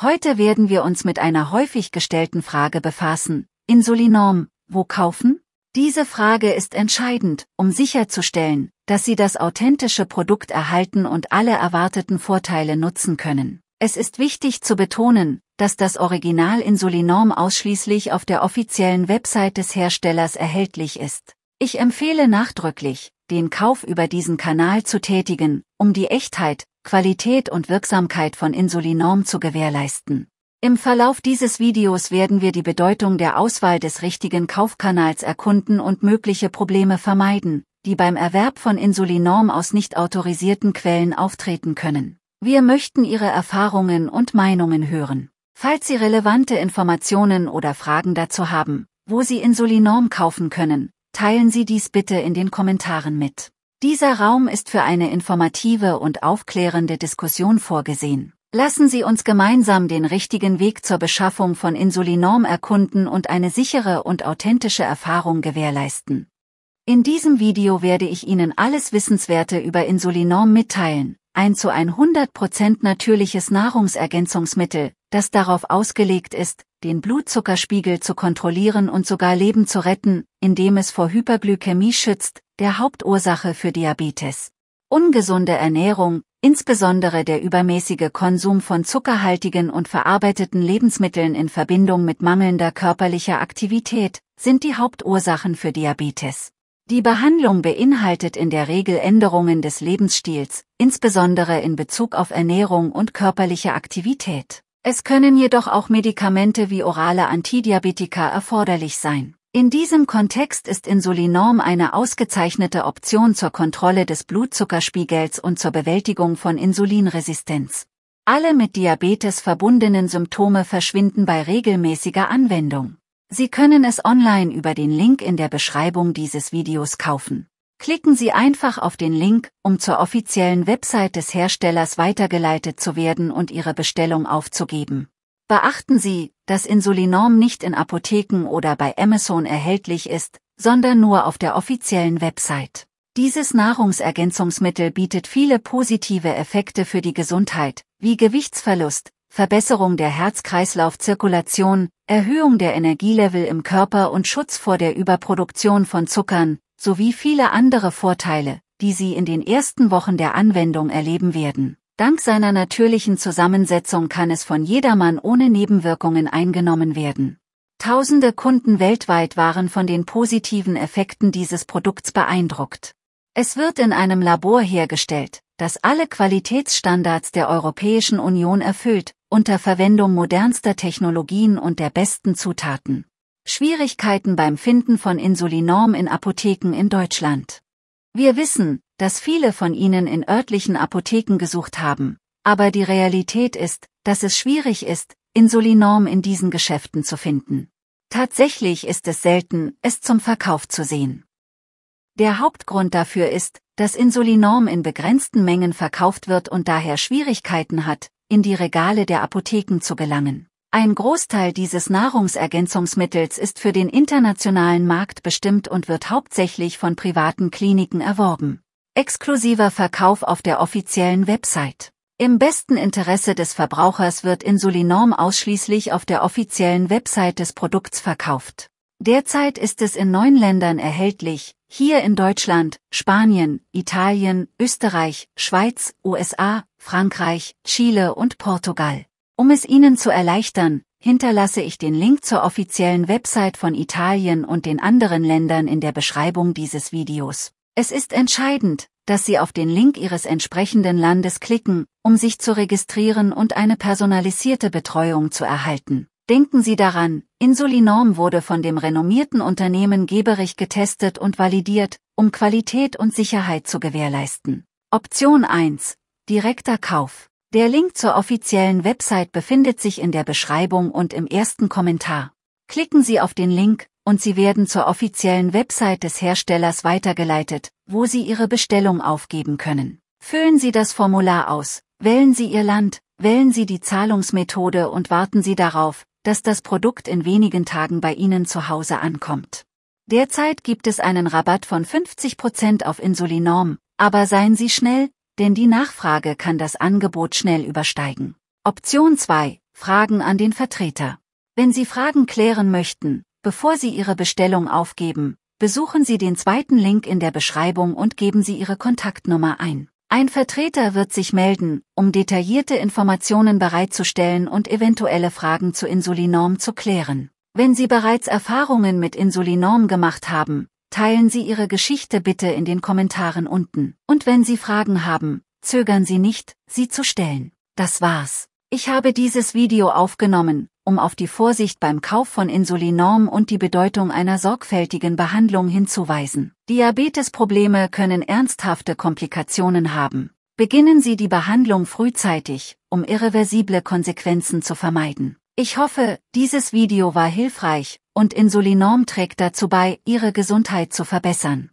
Heute werden wir uns mit einer häufig gestellten Frage befassen, Insulinorm, wo kaufen? Diese Frage ist entscheidend, um sicherzustellen, dass Sie das authentische Produkt erhalten und alle erwarteten Vorteile nutzen können. Es ist wichtig zu betonen, dass das Original Insulinorm ausschließlich auf der offiziellen Website des Herstellers erhältlich ist. Ich empfehle nachdrücklich, den Kauf über diesen Kanal zu tätigen, um die Echtheit, Qualität und Wirksamkeit von Insulinorm zu gewährleisten. Im Verlauf dieses Videos werden wir die Bedeutung der Auswahl des richtigen Kaufkanals erkunden und mögliche Probleme vermeiden, die beim Erwerb von Insulinorm aus nicht autorisierten Quellen auftreten können. Wir möchten Ihre Erfahrungen und Meinungen hören. Falls Sie relevante Informationen oder Fragen dazu haben, wo Sie Insulinorm kaufen können, Teilen Sie dies bitte in den Kommentaren mit. Dieser Raum ist für eine informative und aufklärende Diskussion vorgesehen. Lassen Sie uns gemeinsam den richtigen Weg zur Beschaffung von Insulinorm erkunden und eine sichere und authentische Erfahrung gewährleisten. In diesem Video werde ich Ihnen alles Wissenswerte über Insulinorm mitteilen, ein zu 100% natürliches Nahrungsergänzungsmittel, das darauf ausgelegt ist, den Blutzuckerspiegel zu kontrollieren und sogar Leben zu retten, indem es vor Hyperglykämie schützt, der Hauptursache für Diabetes. Ungesunde Ernährung, insbesondere der übermäßige Konsum von zuckerhaltigen und verarbeiteten Lebensmitteln in Verbindung mit mangelnder körperlicher Aktivität, sind die Hauptursachen für Diabetes. Die Behandlung beinhaltet in der Regel Änderungen des Lebensstils, insbesondere in Bezug auf Ernährung und körperliche Aktivität. Es können jedoch auch Medikamente wie orale Antidiabetika erforderlich sein. In diesem Kontext ist Insulinorm eine ausgezeichnete Option zur Kontrolle des Blutzuckerspiegels und zur Bewältigung von Insulinresistenz. Alle mit Diabetes verbundenen Symptome verschwinden bei regelmäßiger Anwendung. Sie können es online über den Link in der Beschreibung dieses Videos kaufen. Klicken Sie einfach auf den Link, um zur offiziellen Website des Herstellers weitergeleitet zu werden und Ihre Bestellung aufzugeben. Beachten Sie, dass Insulinorm nicht in Apotheken oder bei Amazon erhältlich ist, sondern nur auf der offiziellen Website. Dieses Nahrungsergänzungsmittel bietet viele positive Effekte für die Gesundheit, wie Gewichtsverlust, Verbesserung der Herz-Kreislauf-Zirkulation, Erhöhung der Energielevel im Körper und Schutz vor der Überproduktion von Zuckern, sowie viele andere Vorteile, die Sie in den ersten Wochen der Anwendung erleben werden. Dank seiner natürlichen Zusammensetzung kann es von jedermann ohne Nebenwirkungen eingenommen werden. Tausende Kunden weltweit waren von den positiven Effekten dieses Produkts beeindruckt. Es wird in einem Labor hergestellt, das alle Qualitätsstandards der Europäischen Union erfüllt, unter Verwendung modernster Technologien und der besten Zutaten. Schwierigkeiten beim Finden von Insulinorm in Apotheken in Deutschland. Wir wissen, dass viele von ihnen in örtlichen Apotheken gesucht haben, aber die Realität ist, dass es schwierig ist, Insulinorm in diesen Geschäften zu finden. Tatsächlich ist es selten, es zum Verkauf zu sehen. Der Hauptgrund dafür ist, dass Insulinorm in begrenzten Mengen verkauft wird und daher Schwierigkeiten hat, in die Regale der Apotheken zu gelangen. Ein Großteil dieses Nahrungsergänzungsmittels ist für den internationalen Markt bestimmt und wird hauptsächlich von privaten Kliniken erworben. Exklusiver Verkauf auf der offiziellen Website. Im besten Interesse des Verbrauchers wird Insulinorm ausschließlich auf der offiziellen Website des Produkts verkauft. Derzeit ist es in neun Ländern erhältlich, hier in Deutschland, Spanien, Italien, Österreich, Schweiz, USA, Frankreich, Chile und Portugal. Um es Ihnen zu erleichtern, hinterlasse ich den Link zur offiziellen Website von Italien und den anderen Ländern in der Beschreibung dieses Videos. Es ist entscheidend, dass Sie auf den Link Ihres entsprechenden Landes klicken, um sich zu registrieren und eine personalisierte Betreuung zu erhalten. Denken Sie daran, Insulinorm wurde von dem renommierten Unternehmen Geberich getestet und validiert, um Qualität und Sicherheit zu gewährleisten. Option 1. Direkter Kauf. Der Link zur offiziellen Website befindet sich in der Beschreibung und im ersten Kommentar. Klicken Sie auf den Link, und sie werden zur offiziellen Website des Herstellers weitergeleitet, wo sie ihre Bestellung aufgeben können. Füllen Sie das Formular aus, wählen Sie Ihr Land, wählen Sie die Zahlungsmethode und warten Sie darauf, dass das Produkt in wenigen Tagen bei Ihnen zu Hause ankommt. Derzeit gibt es einen Rabatt von 50% auf Insulinorm, aber seien Sie schnell, denn die Nachfrage kann das Angebot schnell übersteigen. Option 2. Fragen an den Vertreter. Wenn Sie Fragen klären möchten, Bevor Sie Ihre Bestellung aufgeben, besuchen Sie den zweiten Link in der Beschreibung und geben Sie Ihre Kontaktnummer ein. Ein Vertreter wird sich melden, um detaillierte Informationen bereitzustellen und eventuelle Fragen zu Insulinorm zu klären. Wenn Sie bereits Erfahrungen mit Insulinorm gemacht haben, teilen Sie Ihre Geschichte bitte in den Kommentaren unten. Und wenn Sie Fragen haben, zögern Sie nicht, sie zu stellen. Das war's. Ich habe dieses Video aufgenommen, um auf die Vorsicht beim Kauf von Insulinorm und die Bedeutung einer sorgfältigen Behandlung hinzuweisen. Diabetesprobleme können ernsthafte Komplikationen haben. Beginnen Sie die Behandlung frühzeitig, um irreversible Konsequenzen zu vermeiden. Ich hoffe, dieses Video war hilfreich und Insulinorm trägt dazu bei, Ihre Gesundheit zu verbessern.